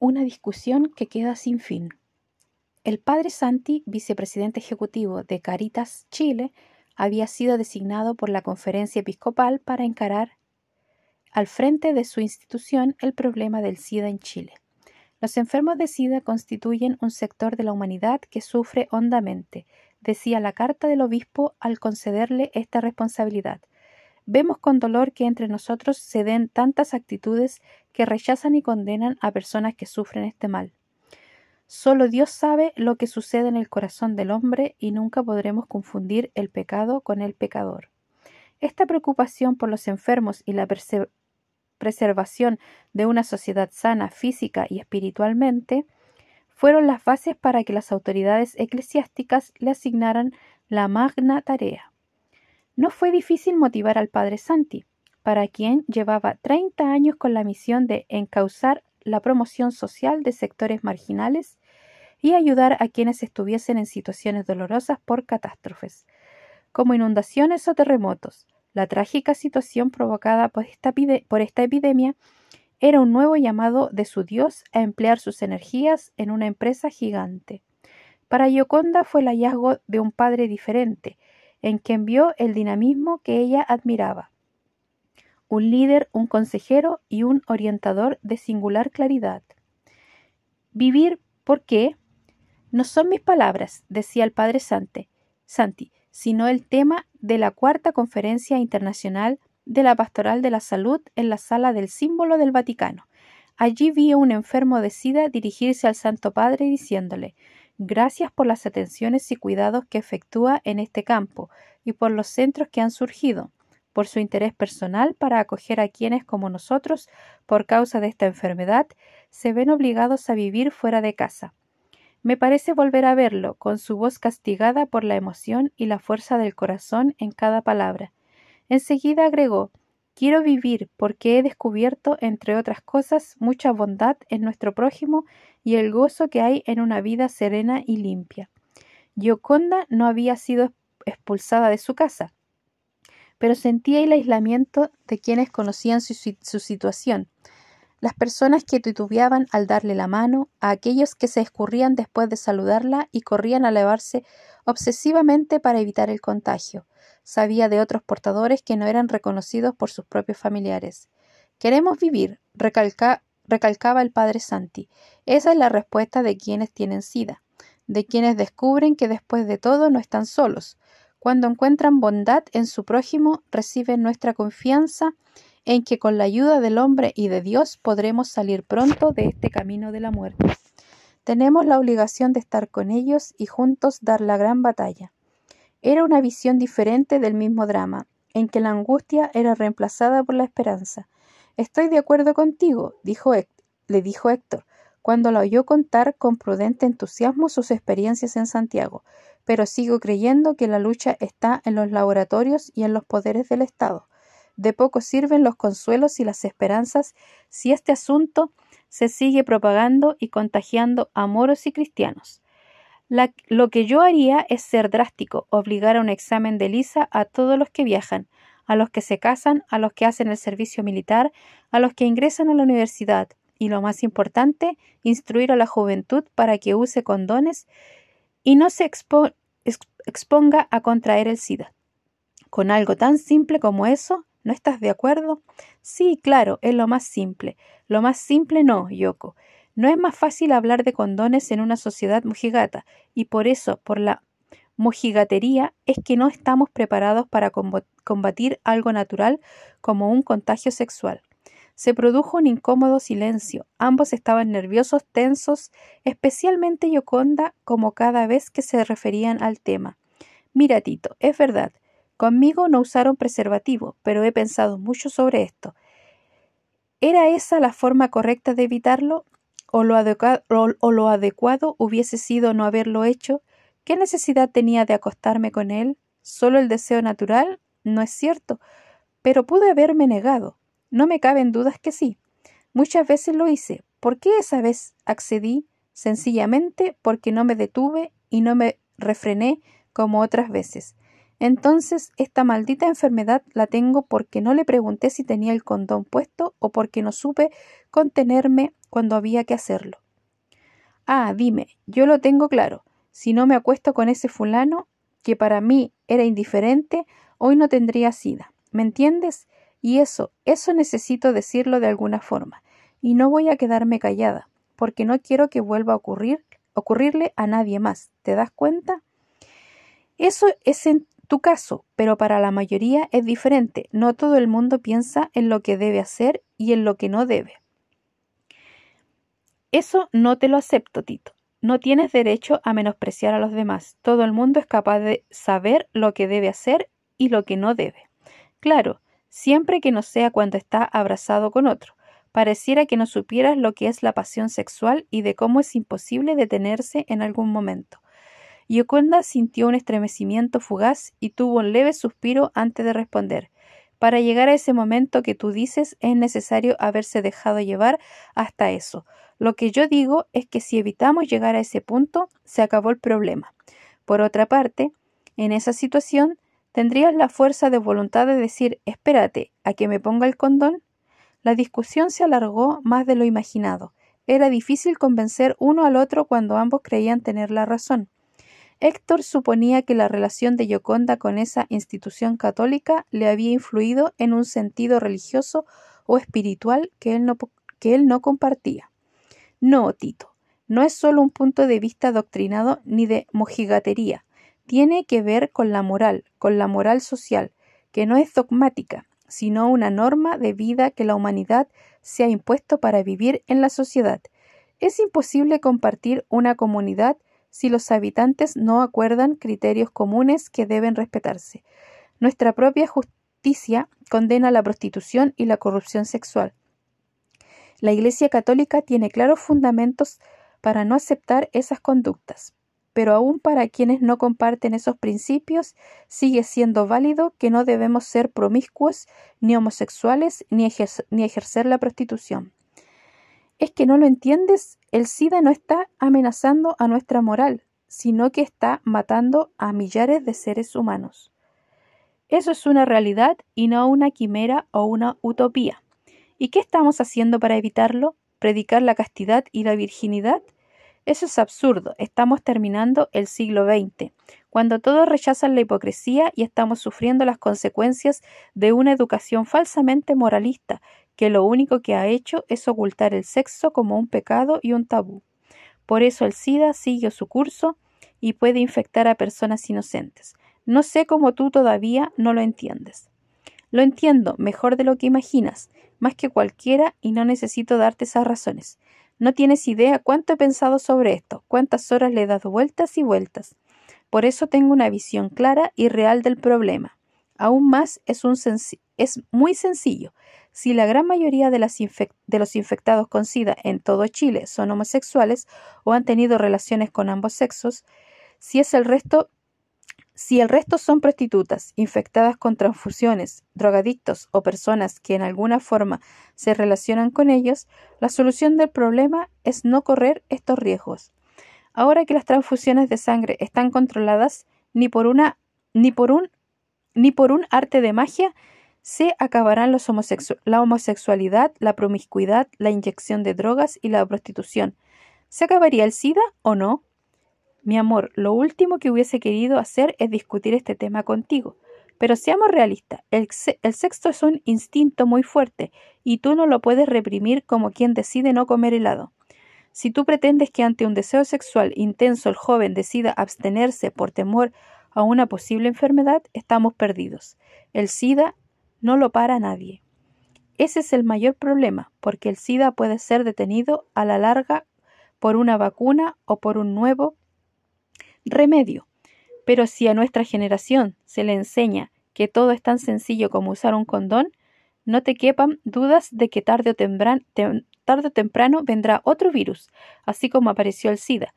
una discusión que queda sin fin. El padre Santi, vicepresidente ejecutivo de Caritas Chile, había sido designado por la conferencia episcopal para encarar al frente de su institución el problema del SIDA en Chile. Los enfermos de SIDA constituyen un sector de la humanidad que sufre hondamente, decía la carta del obispo al concederle esta responsabilidad. Vemos con dolor que entre nosotros se den tantas actitudes que rechazan y condenan a personas que sufren este mal. Solo Dios sabe lo que sucede en el corazón del hombre y nunca podremos confundir el pecado con el pecador. Esta preocupación por los enfermos y la preservación de una sociedad sana física y espiritualmente fueron las bases para que las autoridades eclesiásticas le asignaran la magna tarea. No fue difícil motivar al padre Santi, para quien llevaba 30 años con la misión de encauzar la promoción social de sectores marginales y ayudar a quienes estuviesen en situaciones dolorosas por catástrofes, como inundaciones o terremotos. La trágica situación provocada por esta, por esta epidemia era un nuevo llamado de su dios a emplear sus energías en una empresa gigante. Para Yoconda fue el hallazgo de un padre diferente, en quien vio el dinamismo que ella admiraba. Un líder, un consejero y un orientador de singular claridad. Vivir, ¿por qué? No son mis palabras, decía el padre Sante, Santi, sino el tema de la cuarta conferencia internacional de la Pastoral de la Salud en la sala del símbolo del Vaticano. Allí vi a un enfermo de SIDA dirigirse al Santo Padre diciéndole Gracias por las atenciones y cuidados que efectúa en este campo y por los centros que han surgido, por su interés personal para acoger a quienes como nosotros, por causa de esta enfermedad, se ven obligados a vivir fuera de casa. Me parece volver a verlo, con su voz castigada por la emoción y la fuerza del corazón en cada palabra. Enseguida agregó Quiero vivir porque he descubierto, entre otras cosas, mucha bondad en nuestro prójimo y el gozo que hay en una vida serena y limpia. Gioconda no había sido expulsada de su casa, pero sentía el aislamiento de quienes conocían su, situación las personas que titubeaban al darle la mano, a aquellos que se escurrían después de saludarla y corrían a lavarse obsesivamente para evitar el contagio, Sabía de otros portadores que no eran reconocidos por sus propios familiares. Queremos vivir, recalcaba el padre Santi. Esa es la respuesta de quienes tienen sida, de quienes descubren que después de todo no están solos. Cuando encuentran bondad en su prójimo, reciben nuestra confianza en que con la ayuda del hombre y de Dios podremos salir pronto de este camino de la muerte. Tenemos la obligación de estar con ellos y juntos dar la gran batalla. Era una visión diferente del mismo drama, en que la angustia era reemplazada por la esperanza. Estoy de acuerdo contigo, dijo le dijo Héctor, cuando la oyó contar con prudente entusiasmo sus experiencias en Santiago, pero sigo creyendo que la lucha está en los laboratorios y en los poderes del Estado. De poco sirven los consuelos y las esperanzas si este asunto se sigue propagando y contagiando a moros y cristianos lo que yo haría es ser drástico, obligar a un examen de lisa a todos los que viajan, a los que se casan, a los que hacen el servicio militar, a los que ingresan a la universidad y, lo más importante, instruir a la juventud para que use condones y no se exponga a contraer el SIDA. Con algo tan simple como eso, ¿no estás de acuerdo? Sí, claro, es lo más simple. Lo más simple no, Yoko. No es más fácil hablar de condones en una sociedad mojigata y por eso, por la mojigatería, es que no estamos preparados para combatir algo natural como un contagio sexual. Se produjo un incómodo silencio. Ambos estaban nerviosos, tensos, especialmente Yoconda, como cada vez que se referían al tema. Mira, Tito, es verdad. Conmigo no usaron preservativo, pero he pensado mucho sobre esto. ¿Era esa la forma correcta de evitarlo? o lo, adecuado, hubiese sido no haberlo hecho, ¿qué necesidad tenía de acostarme con él? Solo el deseo natural, no es cierto, pero pude haberme negado. No me caben dudas que sí. Muchas veces lo hice. ¿Por qué esa vez accedí? Sencillamente porque no me detuve y no me refrené como otras veces. Entonces, esta maldita enfermedad la tengo porque no le pregunté si tenía el condón puesto o porque no supe contenerme cuando había que hacerlo. Ah, dime, yo lo tengo claro. Si no me acuesto con ese fulano, que para mí era indiferente, hoy no tendría sida. ¿Me entiendes? Y eso, eso necesito decirlo de alguna forma. Y no voy a quedarme callada, porque no quiero que vuelva a ocurrir, ocurrirle a nadie más. ¿Te das cuenta? Eso es en tu caso, pero para la mayoría es diferente. No todo el mundo piensa en lo que debe hacer y en lo que no debe. Eso no te lo acepto, Tito. No tienes derecho a menospreciar a los demás. Todo el mundo es capaz de saber lo que debe hacer y lo que no debe. Claro, siempre que no sea cuando está abrazado con otro. Pareciera que no supieras lo que es la pasión sexual y de cómo es imposible detenerse en algún momento. Yoconda sintió un estremecimiento fugaz y tuvo un leve suspiro antes de responder. Para llegar a ese momento que tú dices es necesario haberse dejado llevar hasta eso. Lo que yo digo es que si evitamos llegar a ese punto, se acabó el problema. Por otra parte, en esa situación, ¿tendrías la fuerza de voluntad de decir, espérate, a que me ponga el condón? La discusión se alargó más de lo imaginado. Era difícil convencer uno al otro cuando ambos creían tener la razón. Héctor suponía que la relación de Yoconda con esa institución católica le había influido en un sentido religioso o espiritual que él no, que él no compartía. No, Tito, no es solo un punto de vista doctrinado ni de mojigatería, tiene que ver con la moral, con la moral social, que no es dogmática, sino una norma de vida que la humanidad se ha impuesto para vivir en la sociedad. Es imposible compartir una comunidad si los habitantes no acuerdan criterios comunes que deben respetarse. Nuestra propia justicia condena la prostitución y la corrupción sexual. La Iglesia Católica tiene claros fundamentos para no aceptar esas conductas, pero aún para quienes no comparten esos principios sigue siendo válido que no debemos ser promiscuos, ni homosexuales, ni, ejercer la prostitución. Es que no lo entiendes, el SIDA no está amenazando a nuestra moral, sino que está matando a millares de seres humanos. Eso es una realidad y no una quimera o una utopía. ¿Y qué estamos haciendo para evitarlo? ¿Predicar la castidad y la virginidad? Eso es absurdo. Estamos terminando el siglo XX, cuando todos rechazan la hipocresía y estamos sufriendo las consecuencias de una educación falsamente moralista que lo único que ha hecho es ocultar el sexo como un pecado y un tabú. Por eso el SIDA sigue su curso y puede infectar a personas inocentes. No sé cómo tú todavía no lo entiendes. Lo entiendo mejor de lo que imaginas, más que cualquiera, y no necesito darte esas razones. No tienes idea cuánto he pensado sobre esto, cuántas horas le he dado vueltas y vueltas. Por eso tengo una visión clara y real del problema. Aún más, es, muy sencillo. Si la gran mayoría de, los infectados con SIDA en todo Chile son homosexuales o han tenido relaciones con ambos sexos, si el resto, si el resto son prostitutas, infectadas con transfusiones, drogadictos o personas que en alguna forma se relacionan con ellos, la solución del problema es no correr estos riesgos. Ahora que las transfusiones de sangre están controladas ni por una ni por un ni por un arte de magia se acabarán los la homosexualidad, la promiscuidad, la inyección de drogas y la prostitución. ¿Se acabaría el SIDA o no? Mi amor, lo último que hubiese querido hacer es discutir este tema contigo. Pero seamos realistas, el, el sexo es un instinto muy fuerte y tú no lo puedes reprimir como quien decide no comer helado. Si tú pretendes que ante un deseo sexual intenso el joven decida abstenerse por temor a una posible enfermedad, estamos perdidos. El SIDA no lo para nadie. Ese es el mayor problema, porque el SIDA puede ser detenido a la larga por una vacuna o por un nuevo remedio. Pero si a nuestra generación se le enseña que todo es tan sencillo como usar un condón, no te quepan dudas de que tarde o, tarde o temprano vendrá otro virus, así como apareció el SIDA,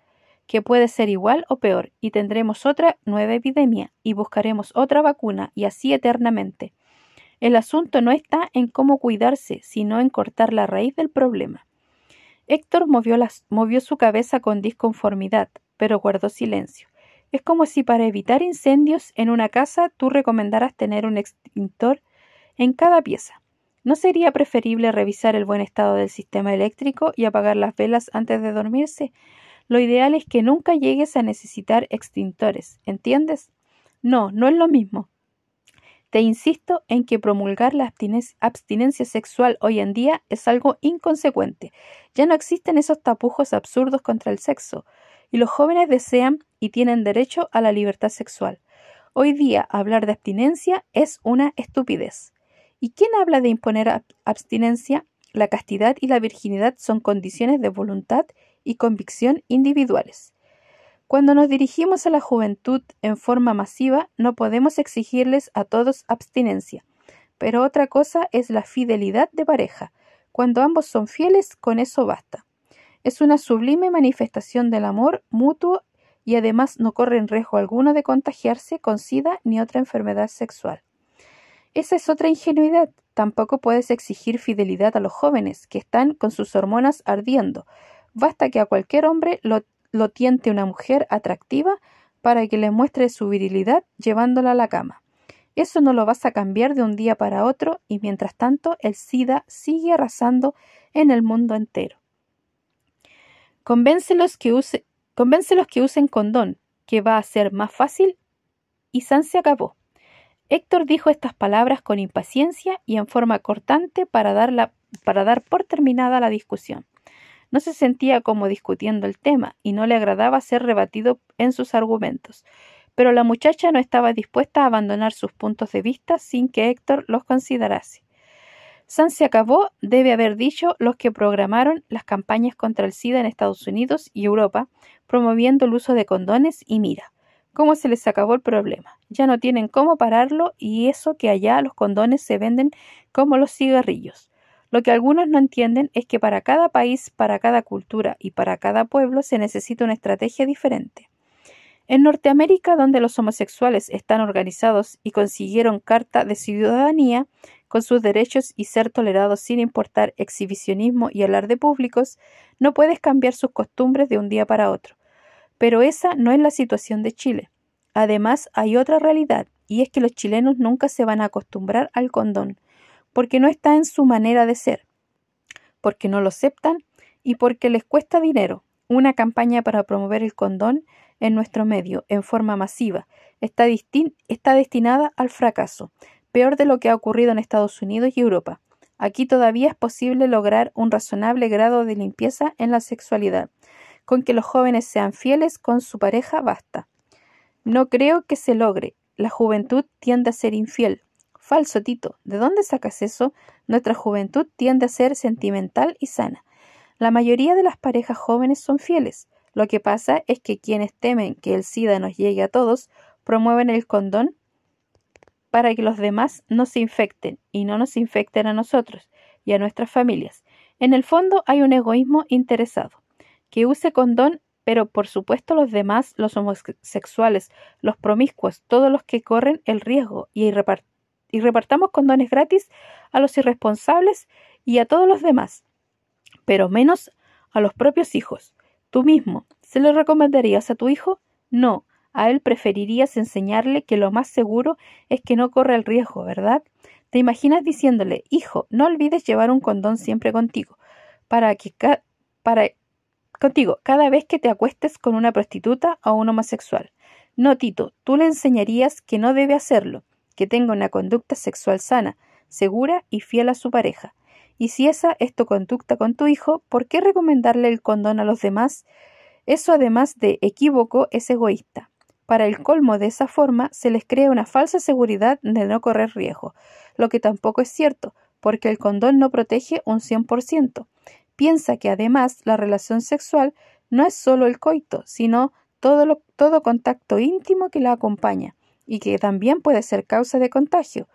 que puede ser igual o peor, y tendremos otra nueva epidemia, y buscaremos otra vacuna, y así eternamente. El asunto no está en cómo cuidarse, sino en cortar la raíz del problema. Héctor movió, su cabeza con disconformidad, pero guardó silencio. Es como si para evitar incendios en una casa tú recomendaras tener un extintor en cada pieza. ¿No sería preferible revisar el buen estado del sistema eléctrico y apagar las velas antes de dormirse lo ideal es que nunca llegues a necesitar extintores, ¿entiendes? No, no es lo mismo. Te insisto en que promulgar la abstinencia sexual hoy en día es algo inconsecuente. Ya no existen esos tapujos absurdos contra el sexo, y los jóvenes desean y tienen derecho a la libertad sexual. Hoy día hablar de abstinencia es una estupidez. ¿Y quién habla de imponer abstinencia? La castidad y la virginidad son condiciones de voluntad y convicción individuales. Cuando nos dirigimos a la juventud en forma masiva, no podemos exigirles a todos abstinencia, pero otra cosa es la fidelidad de pareja. Cuando ambos son fieles, con eso basta. Es una sublime manifestación del amor mutuo y además no corren riesgo alguno de contagiarse con SIDA ni otra enfermedad sexual. Esa es otra ingenuidad. Tampoco puedes exigir fidelidad a los jóvenes, que están con sus hormonas ardiendo, Basta que a cualquier hombre lo, tiente una mujer atractiva para que le muestre su virilidad llevándola a la cama. Eso no lo vas a cambiar de un día para otro y mientras tanto el SIDA sigue arrasando en el mundo entero. Convéncelos que, use, que usen condón, que va a ser más fácil y San se acabó. Héctor dijo estas palabras con impaciencia y en forma cortante para dar por terminada la discusión. No se sentía como discutiendo el tema y no le agradaba ser rebatido en sus argumentos, pero la muchacha no estaba dispuesta a abandonar sus puntos de vista sin que Héctor los considerase. San se acabó, debe haber dicho, los que programaron las campañas contra el SIDA en Estados Unidos y Europa, promoviendo el uso de condones y mira, cómo se les acabó el problema. Ya no tienen cómo pararlo y eso que allá los condones se venden como los cigarrillos. Lo que algunos no entienden es que para cada país, para cada cultura y para cada pueblo se necesita una estrategia diferente. En Norteamérica, donde los homosexuales están organizados y consiguieron carta de ciudadanía con sus derechos y ser tolerados sin importar exhibicionismo y de públicos, no puedes cambiar sus costumbres de un día para otro. Pero esa no es la situación de Chile. Además, hay otra realidad, y es que los chilenos nunca se van a acostumbrar al condón porque no está en su manera de ser, porque no lo aceptan y porque les cuesta dinero. Una campaña para promover el condón en nuestro medio, en forma masiva, está, está destinada al fracaso, peor de lo que ha ocurrido en Estados Unidos y Europa. Aquí todavía es posible lograr un razonable grado de limpieza en la sexualidad. Con que los jóvenes sean fieles con su pareja basta. No creo que se logre. La juventud tiende a ser infiel, Falso, Tito. ¿De dónde sacas eso? Nuestra juventud tiende a ser sentimental y sana. La mayoría de las parejas jóvenes son fieles. Lo que pasa es que quienes temen que el SIDA nos llegue a todos promueven el condón para que los demás no se infecten y no nos infecten a nosotros y a nuestras familias. En el fondo hay un egoísmo interesado. Que use condón, pero por supuesto los demás, los homosexuales, los promiscuos, todos los que corren el riesgo y reparten y repartamos condones gratis a los irresponsables y a todos los demás, pero menos a los propios hijos. Tú mismo, ¿se lo recomendarías a tu hijo? No, a él preferirías enseñarle que lo más seguro es que no corra el riesgo, ¿verdad? Te imaginas diciéndole, hijo, no olvides llevar un condón siempre contigo, para que para contigo cada vez que te acuestes con una prostituta o un homosexual. No, Tito, tú le enseñarías que no debe hacerlo, que tenga una conducta sexual sana, segura y fiel a su pareja. Y si esa es tu conducta con tu hijo, ¿por qué recomendarle el condón a los demás? Eso además de equívoco es egoísta. Para el colmo de esa forma se les crea una falsa seguridad de no correr riesgo, lo que tampoco es cierto, porque el condón no protege un 100%. Piensa que además la relación sexual no es solo el coito, sino todo, todo contacto íntimo que la acompaña y que también puede ser causa de contagio.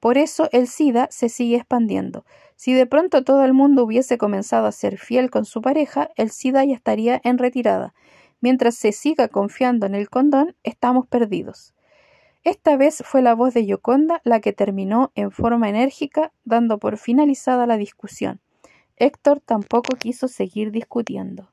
Por eso el SIDA se sigue expandiendo. Si de pronto todo el mundo hubiese comenzado a ser fiel con su pareja, el SIDA ya estaría en retirada. Mientras se siga confiando en el condón, estamos perdidos. Esta vez fue la voz de Yoconda la que terminó en forma enérgica, dando por finalizada la discusión. Héctor tampoco quiso seguir discutiendo.